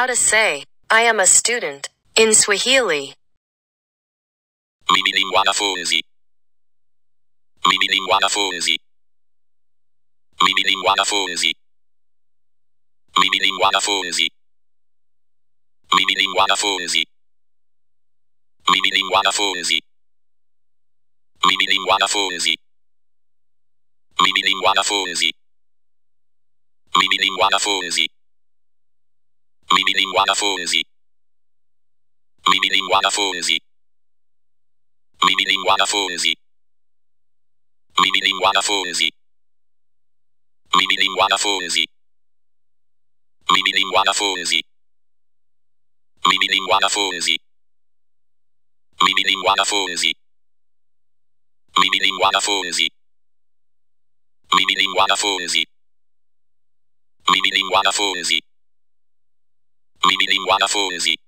how to say, I am a student, in Swahili. Mimi ni mwanafunzi. Mimi ni mwanafunzi. Mimi ni mwanafunzi. Mimi ni mwanafunzi. Mimi ni mwanafunzi. Mimi ni mwanafunzi. Mimi ni mwanafunzi. Mimi ni mwanafunzi. Mimi ni mwanafunzi. Mimi ni mwanafunzi. Mimi ni mwanafunzi. Mimi ni mwanafunzi. Mimi ni mwanafunzi. Mimi ni mwanafunzi. Mimi ni mwanafunzi. Mimi ni mwanafunzi. Mimi ni mwanafunzi. Mimi ni mwanafunzi. Mimi ni mwanafunzi. Mimi ni mwanafunzi. Meaning Wanafunzi.